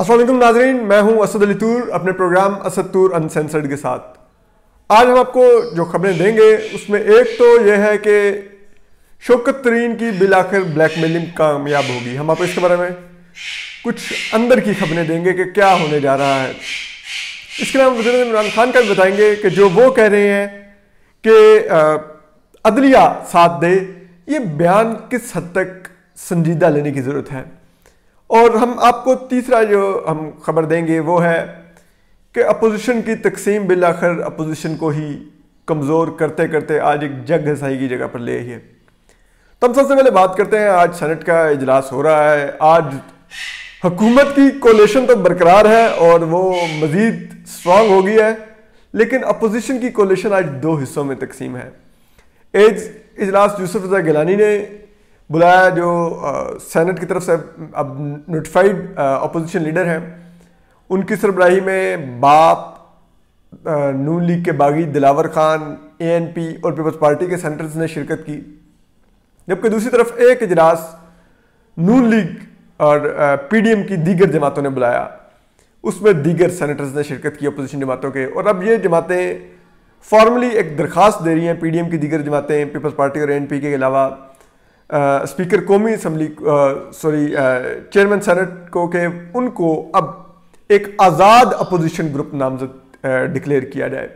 असलम नाजरीन मैं हूं असद अली तूर अपने प्रोग्राम असद तूर अनसेंसर्ड के साथ आज हम आपको जो खबरें देंगे उसमें एक तो यह है कि शौकत तरीन की बिलाखिर ब्लैक मेलिंग कामयाब होगी हम आपको इसके बारे में कुछ अंदर की खबरें देंगे कि क्या होने जा रहा है इसके अलावा वजीर इमरान खान का भी बताएंगे कि जो वो कह रहे हैं कि अदलिया साथ दे ये बयान किस हद तक संजीदा लेने की ज़रूरत है और हम आपको तीसरा जो हम खबर देंगे वो है कि अपोजिशन की तकसीम बिल आखिर अपोजिशन को ही कमज़ोर करते करते आज एक जग हसाई की जगह पर ले आई है तो हम सबसे पहले बात करते हैं आज सेनेट का इजलास हो रहा है आज हुकूमत की कोलेशन तो बरकरार है और वो मज़ीद स्ट्रॉन्ग हो गई है लेकिन अपोजिशन की कोलेशन आज दो हिस्सों में तकसीम है एज इजलास यूसुफ रजा गिलानी ने बुलाया जो सेनेट की तरफ से अब नोटिफाइड अपोजिशन लीडर हैं उनकी सरबराही में बाप नून लीग के बागी दिलावर खान एएनपी और पीपल्स पार्टी के सेंटर्स ने शिरकत की जबकि दूसरी तरफ एक इजलास नून लीग और पीडीएम की दीगर जमातों ने बुलाया उसमें दीगर सेनेटर्स ने शिरकत की अपोजिशन जमातों के और अब ये जमातें फॉर्मली एक दरख्वास्त दे रही हैं पीडीएम की दीगर जमातें पीपल्स पार्टी और एनपी के अलावा स्पीकर कौमी असम्बली सॉरी चेयरमैन सेनेट को के उनको अब एक आज़ाद अपोजिशन ग्रुप नामजद डिक्लेयर किया जाए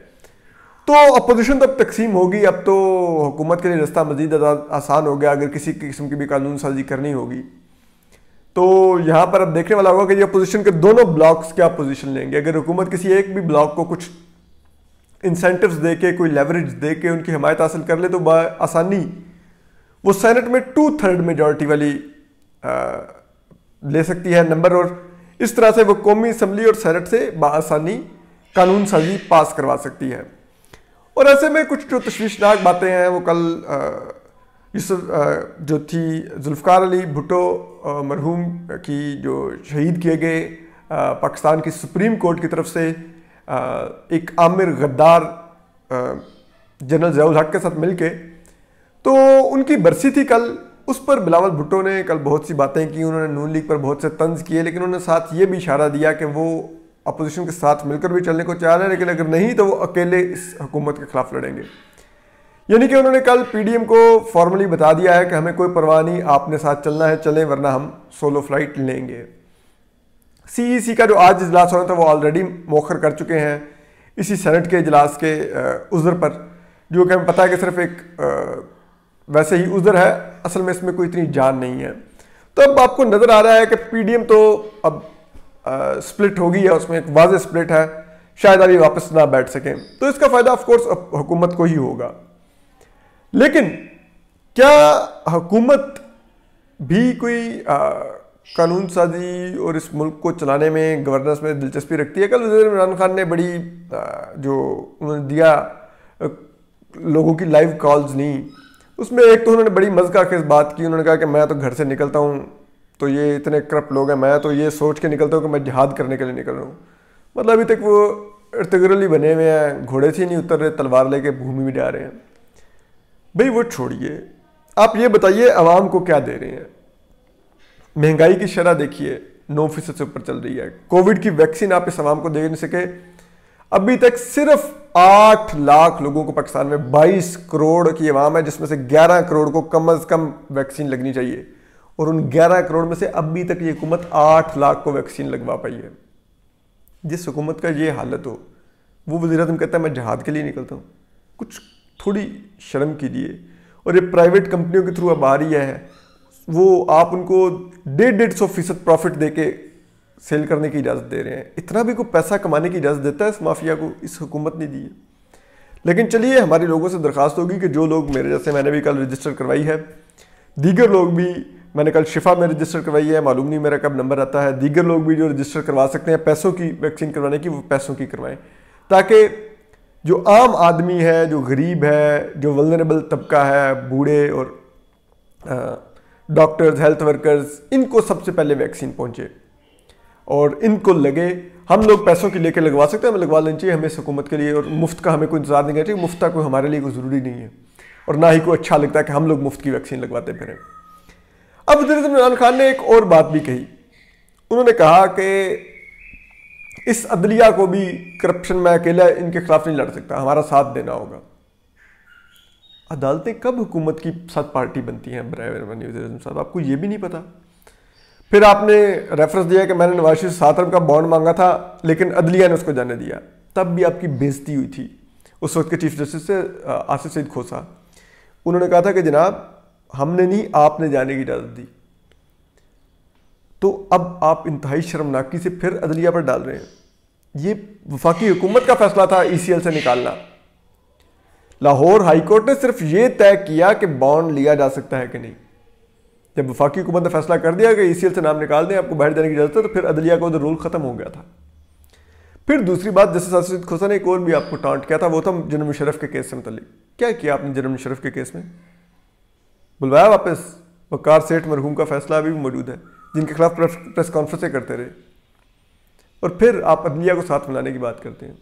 तो अपोजिशन तो अब तकसीम होगी अब तो हुकूमत के लिए रास्ता मजीद आसान हो गया अगर किसी किस्म की भी कानून साजी करनी होगी तो यहाँ पर अब देखने वाला होगा कि ये अपोजिशन के दोनों ब्लॉक्स क्या पोजिशन लेंगे अगर हुकूमत किसी एक भी ब्लॉक को कुछ इंसेंटिव्स दे के कोई लेवरेज दे के उनकी हमायत हासिल कर ले तो आसानी वो सेनेट में टू थर्ड मेजोरिटी वाली आ, ले सकती है नंबर और इस तरह से वो कौमी असम्बली और सेनेट से बसानी कानून साजी पास करवा सकती है और ऐसे में कुछ जो तश्वीशनाक बातें हैं वो कल इस जो थी जुल्फ़ार अली भुटो मरहूम की जो शहीद किए गए पाकिस्तान की सुप्रीम कोर्ट की तरफ से आ, एक आमिर गद्दार जनरल जयाउल हक के साथ मिलके तो उनकी बरसी थी कल उस पर बिलावल भुट्टो ने कल बहुत सी बातें की उन्होंने नून लीग पर बहुत से तंज किए लेकिन उन्होंने साथ ये भी इशारा दिया कि वो अपोजिशन के साथ मिलकर भी चलने को चाह रहे हैं लेकिन अगर नहीं तो वो अकेले इस हुकूमत के खिलाफ लड़ेंगे यानी कि उन्होंने कल पीडीएम को फॉर्मली बता दिया है कि हमें कोई परवाह नहीं आपने साथ चलना है चलें वरना हम सोलो फ्लाइट लेंगे सीईसी e का जो आज इजलास हो रहा था वो ऑलरेडी मौखर कर चुके हैं इसी सेनेट के इजलास के उज़र पर जो कि हमें पता है कि सिर्फ एक वैसे ही उधर है असल में इसमें कोई इतनी जान नहीं है तो अब आपको नज़र आ रहा है कि पीडीएम तो अब आ, स्प्लिट हो गई है उसमें एक वाज स्प्लिट है शायद अभी वापस ना बैठ सकें तो इसका फ़ायदा ऑफकोर्स हुकूमत को ही होगा लेकिन क्या हुकूमत भी कोई कानून साजी और इस मुल्क को चलाने में गवर्नेंस में दिलचस्पी रखती है कल वजीर इमरान खान ने बड़ी आ, जो उन्होंने दिया लोगों की लाइव कॉल्स ली उसमें एक तो उन्होंने बड़ी मज़का खेज बात की उन्होंने कहा कि मैं तो घर से निकलता हूँ तो ये इतने करप्ट लोग हैं मैं तो ये सोच के निकलता हूँ कि मैं जहाद करने के लिए निकल रहा हूँ मतलब अभी तक वो इर्तगरली बने हुए हैं घोड़े से नहीं उतर रहे तलवार लेके भूमि भी जा रहे हैं भाई वो छोड़िए आप ये बताइए आवाम को क्या दे रहे हैं महंगाई की शरह देखिए नौ फीसद से ऊपर चल रही है कोविड की वैक्सीन आप इस आवाम को दे नहीं सके अभी तक सिर्फ आठ लाख लोगों को पाकिस्तान में बाईस करोड़ की आवाम है जिसमें से ग्यारह करोड़ को कम अज कम वैक्सीन लगनी चाहिए और उन ग्यारह करोड़ में से अभी तक ये हुकूमत आठ लाख को वैक्सीन लगवा पाई है जिस हुकूमत का ये हालत हो वो वजी अजम कहता है मैं जहाद के लिए निकलता हूँ कुछ थोड़ी शर्म कीजिए और ये प्राइवेट कंपनियों के थ्रू अब आ रही है वो आप उनको डेढ़ डेढ़ सौ फीसद प्रॉफिट दे के सेल करने की इजाज़त दे रहे हैं इतना भी कोई पैसा कमाने की इजाज़त देता है इस माफिया को इस हुकूमत ने दी है लेकिन चलिए हमारे लोगों से दरख्वास्त होगी कि जो लोग मेरे जैसे मैंने भी कल रजिस्टर करवाई है दीगर लोग भी मैंने कल शिफा में रजिस्टर करवाई है मालूम नहीं मेरा कब नंबर आता है दीगर लोग भी जो रजिस्टर करवा सकते हैं पैसों की वैक्सीन करवाने की वो पैसों की करवाएं ताकि जो आम आदमी है जो गरीब है जो वलनरेबल तबका है बूढ़े और डॉक्टर्स हेल्थ वर्कर्स इनको सबसे पहले वैक्सीन पहुँचे और इनको लगे हम लोग पैसों के लेके लगवा सकते हैं हमें लगवा लेना चाहिए हमें हुकूमत के लिए और मुफ्त का हमें कोई इंतजार नहीं करना चाहिए मुफ्त का कोई हमारे लिए कोई ज़रूरी नहीं है और ना ही कोई अच्छा लगता है कि हम लोग मुफ्त की वैक्सीन लगवाते फिरें अब इमरान खान ने एक और बात भी कही उन्होंने कहा कि इस अदलिया को भी करप्शन में अकेला इनके खिलाफ नहीं लड़ सकता हमारा साथ देना होगा अदालतें कब हुकूमत की साथ पार्टी बनती हैं बरए साहब आपको ये भी नहीं पता फिर आपने रेफरेंस दिया कि मैंने नवाज शरीफ सातरम का बॉन्ड मांगा था लेकिन अदलिया ने उसको जाने दिया तब भी आपकी बेजती हुई थी उस वक्त के चीफ जस्टिस से आसिफ सईद खोसा उन्होंने कहा था कि जनाब हमने नहीं आपने जाने की इजाज़त दी तो अब आप इंतहाई शर्मनाकी से फिर अदलिया पर डाल रहे हैं ये वफाकी हुकूमत का फैसला था ई e से निकालना लाहौर हाईकोर्ट ने सिर्फ ये तय किया कि बॉन्ड लिया जा सकता है कि नहीं जब वफाकी हुकूमत ने फैसला कर दिया कि ई से नाम निकाल दें आपको बाहर जाने की इजाज़त है तो फिर अदलिया का उधर रूल ख़त्म हो गया था फिर दूसरी बात जैसे सरसद खोसा ने एक और भी आपको टांट किया था वो था जनम मुशरफ के केस से मतलब क्या किया आपने जनम मुशरफ के केस में बुलवाया वापस वकार सेठ मरहूम का फैसला अभी भी मौजूद है जिनके खिलाफ प्रेस कॉन्फ्रेंसें करते रहे और फिर आप अदलिया को साथ मिलाने की बात करते हैं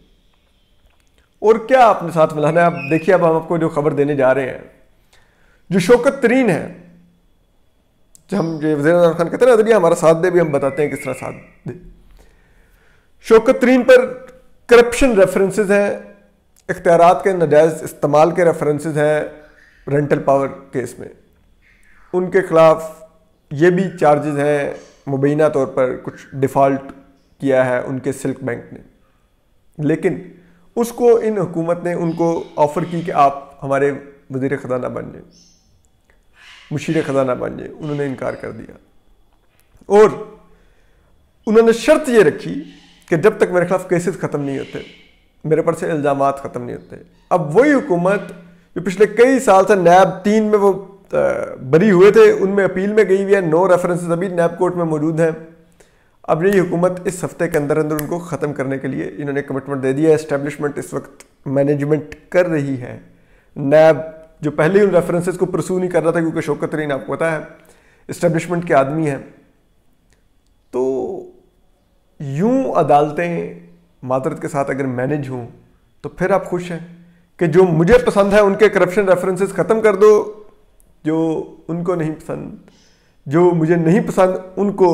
और क्या आपने साथ मिलाना है आप देखिए अब हम आपको जो खबर देने जा रहे हैं जो शौकत तरीन है जब हम ये वजीर खान कहते हैं ना अदलिया हमारा साथ दे भी हम बताते हैं किस तरह साथ दे शौकत तरीन पर करप्शन रेफरेंसेज हैं इख्तियार के नजायज इस्तेमाल के रेफरेंसेज हैं रेंटल पावर केस में उनके ख़िलाफ़ ये भी चार्जेस हैं मुबैना तौर पर कुछ डिफ़ॉल्ट किया है उनके सिल्क बैंक ने लेकिन उसको इन हुकूमत ने उनको ऑफ़र की कि आप हमारे वजीर ख़जाना बन जाएं मुशीर ख़जाना बन जाए उन्होंने इनकार कर दिया और उन्होंने शर्त ये रखी कि जब तक मेरे खिलाफ केसेस ख़त्म नहीं होते मेरे पर से इल्ज़ाम ख़त्म नहीं होते अब वही हुकूमत जो पिछले कई साल से नैब तीन में वो बरी हुए थे उनमें अपील में गई हुई है नो रेफरेंसेस अभी नैब कोर्ट में मौजूद हैं अब यही हुकूमत इस हफ्ते के अंदर अंदर उनको ख़त्म करने के लिए इन्होंने कमिटमेंट दे दिया है इस्टेब्लिशमेंट इस वक्त मैनेजमेंट कर रही है नैब जो पहले ही उन रेफरेंसेज को प्रसू नहीं कर रहा था क्योंकि शौकत तरीन आपको पता है इस्टेब्लिशमेंट के आदमी हैं तो यूं अदालतें मादरत के साथ अगर मैनेज हों तो फिर आप खुश हैं कि जो मुझे पसंद है उनके करप्शन रेफरेंसेस ख़त्म कर दो जो उनको नहीं पसंद जो मुझे नहीं पसंद उनको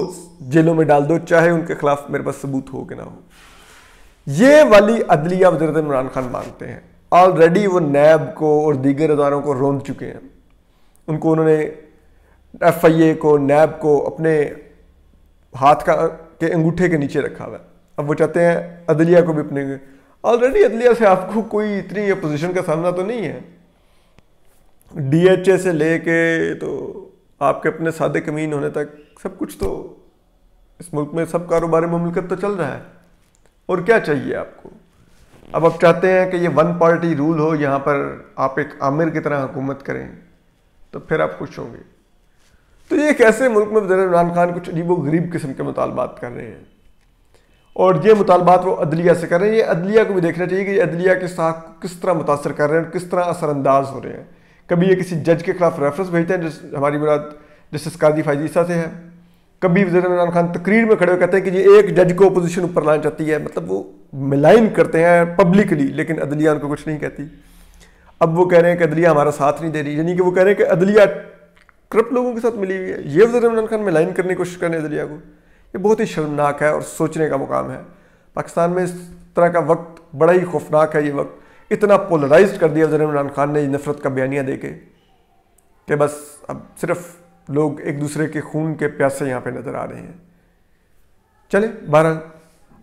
जेलों में डाल दो चाहे उनके खिलाफ मेरे पास सबूत हो कि ना हो ये वाली अदलिया वजरत इमरान खान मांगते हैं ऑलरेडी वो नैब को और दीगर इदारों को रोंद चुके हैं उनको उन्होंने एफ आई ए को नैब को अपने हाथ का के अंगूठे के नीचे रखा हुआ है अब वो चाहते हैं अदलिया को भी अपने ऑलरेडी अदलिया से आपको कोई इतनी अपोजिशन का सामना तो नहीं है डी एच ए से ले के तो आपके अपने सादे कमीन होने तक सब कुछ तो इस मुल्क में सब कारोबार ममलकत तो चल रहा है और क्या चाहिए आपको अब आप चाहते हैं कि ये वन पार्टी रूल हो यहाँ पर आप एक आमिर की तरह हुकूमत करें तो फिर आप खुश होंगे तो ये एक ऐसे मुल्क में वजर इमरान खान कुछ अजीब गरीब किस्म के मुतालबात कर रहे हैं और ये मुतालबात वो अदलिया से कर रहे हैं ये अदलिया को भी देखना चाहिए कि ये अदलिया के साथ को किस तरह मुतासर कर रहे हैं और किस तरह असरानंदाज हो रहे हैं कभी ये किसी जज के खिलाफ रेफरेंस भेजते हैं जिस हमारी मुराद जस्टिस कादी फाजीसा से है कभी वजर इमरान खान तकरीर में खड़े हुए कहते हैं कि ये एक जज को अपोजिशन ऊपर लाना चाहती है मतलब वो मिलाइन करते हैं पब्लिकली लेकिन अदलिया उनको कुछ नहीं कहती अब वो कह रहे हैं कि अदलिया हमारा साथ नहीं दे रही यानी कि वो कह रहे हैं कि अदलिया करप्ट लोगों के साथ मिली हुई है ये वजह इमरान खान मिलाइन करने की कोशिश कर रहे हैं अदलिया को ये बहुत ही शर्मनाक है और सोचने का मुकाम है पाकिस्तान में इस तरह का वक्त बड़ा ही खौफनाक है ये वक्त इतना पोलराइज कर दिया वजर इमरान खान ने नफरत का बयानियाँ दे के कि बस अब सिर्फ लोग एक दूसरे के खून के प्यासे यहाँ पर नज़र आ रहे हैं चले बहरहाल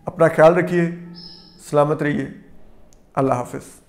अपना ख्याल रखिए सलामत रहिए अल्लाह हाफिज़